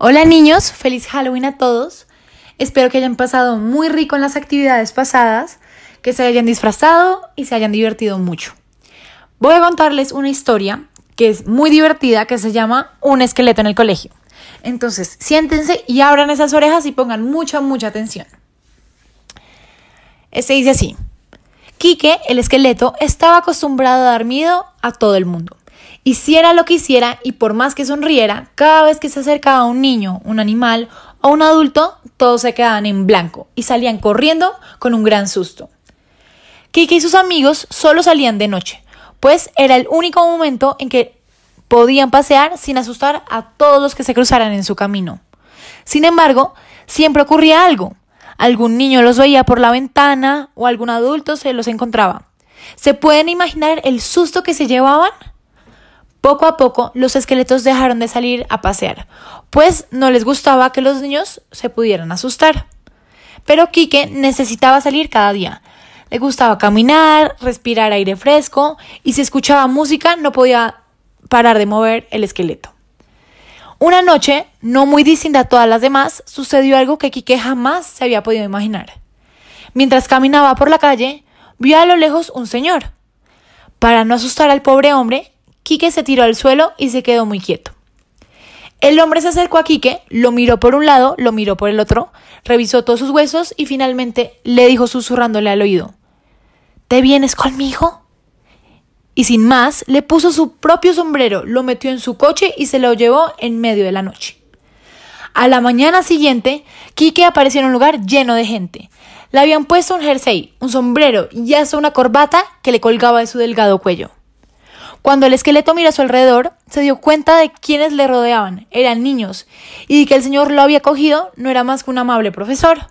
Hola niños, feliz Halloween a todos. Espero que hayan pasado muy rico en las actividades pasadas, que se hayan disfrazado y se hayan divertido mucho. Voy a contarles una historia que es muy divertida que se llama Un esqueleto en el colegio. Entonces, siéntense y abran esas orejas y pongan mucha, mucha atención. Este dice así. Quique, el esqueleto, estaba acostumbrado a dar miedo a todo el mundo. Hiciera lo que hiciera y por más que sonriera, cada vez que se acercaba a un niño, un animal o un adulto, todos se quedaban en blanco y salían corriendo con un gran susto. Kiki y sus amigos solo salían de noche, pues era el único momento en que podían pasear sin asustar a todos los que se cruzaran en su camino. Sin embargo, siempre ocurría algo. Algún niño los veía por la ventana o algún adulto se los encontraba. ¿Se pueden imaginar el susto que se llevaban? Poco a poco los esqueletos dejaron de salir a pasear, pues no les gustaba que los niños se pudieran asustar. Pero Quique necesitaba salir cada día. Le gustaba caminar, respirar aire fresco y si escuchaba música no podía parar de mover el esqueleto. Una noche, no muy distinta a todas las demás, sucedió algo que Quique jamás se había podido imaginar. Mientras caminaba por la calle, vio a lo lejos un señor. Para no asustar al pobre hombre, Quique se tiró al suelo y se quedó muy quieto. El hombre se acercó a Quique, lo miró por un lado, lo miró por el otro, revisó todos sus huesos y finalmente le dijo susurrándole al oído, ¿Te vienes conmigo? Y sin más, le puso su propio sombrero, lo metió en su coche y se lo llevó en medio de la noche. A la mañana siguiente, Quique apareció en un lugar lleno de gente. Le habían puesto un jersey, un sombrero y hasta una corbata que le colgaba de su delgado cuello. Cuando el esqueleto miró a su alrededor, se dio cuenta de quienes le rodeaban, eran niños, y que el señor lo había cogido no era más que un amable profesor.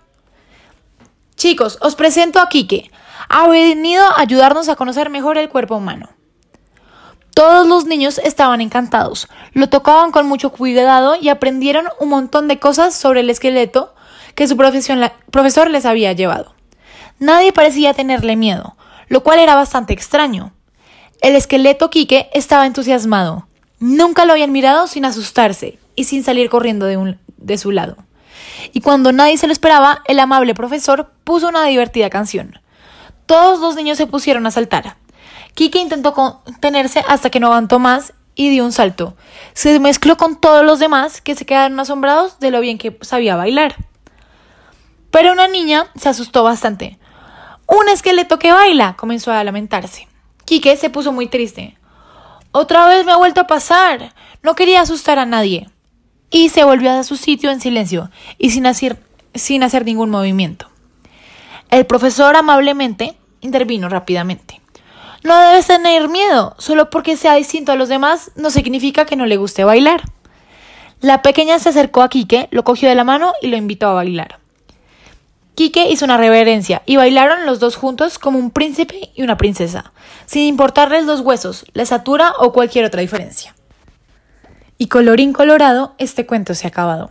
Chicos, os presento a Quique. Ha venido a ayudarnos a conocer mejor el cuerpo humano. Todos los niños estaban encantados, lo tocaban con mucho cuidado y aprendieron un montón de cosas sobre el esqueleto que su profesor les había llevado. Nadie parecía tenerle miedo, lo cual era bastante extraño, el esqueleto Quique estaba entusiasmado. Nunca lo habían mirado sin asustarse y sin salir corriendo de, un, de su lado. Y cuando nadie se lo esperaba, el amable profesor puso una divertida canción. Todos los niños se pusieron a saltar. Quique intentó contenerse hasta que no aguantó más y dio un salto. Se mezcló con todos los demás que se quedaron asombrados de lo bien que sabía bailar. Pero una niña se asustó bastante. Un esqueleto que baila, comenzó a lamentarse. Quique se puso muy triste. Otra vez me ha vuelto a pasar. No quería asustar a nadie. Y se volvió a su sitio en silencio y sin hacer, ningún movimiento. El profesor amablemente intervino rápidamente. No debes tener miedo, solo porque sea distinto a los demás no significa que no le guste bailar. La pequeña se acercó a Quique, lo cogió de la mano y lo invitó a bailar. Quique hizo una reverencia y bailaron los dos juntos como un príncipe y una princesa, sin importarles los huesos, la estatura o cualquier otra diferencia. Y colorín colorado, este cuento se ha acabado.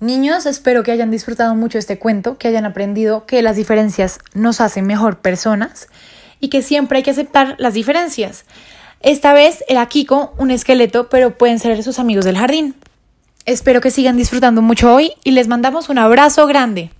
Niños, espero que hayan disfrutado mucho este cuento, que hayan aprendido que las diferencias nos hacen mejor personas y que siempre hay que aceptar las diferencias. Esta vez era Kiko, un esqueleto, pero pueden ser sus amigos del jardín. Espero que sigan disfrutando mucho hoy y les mandamos un abrazo grande.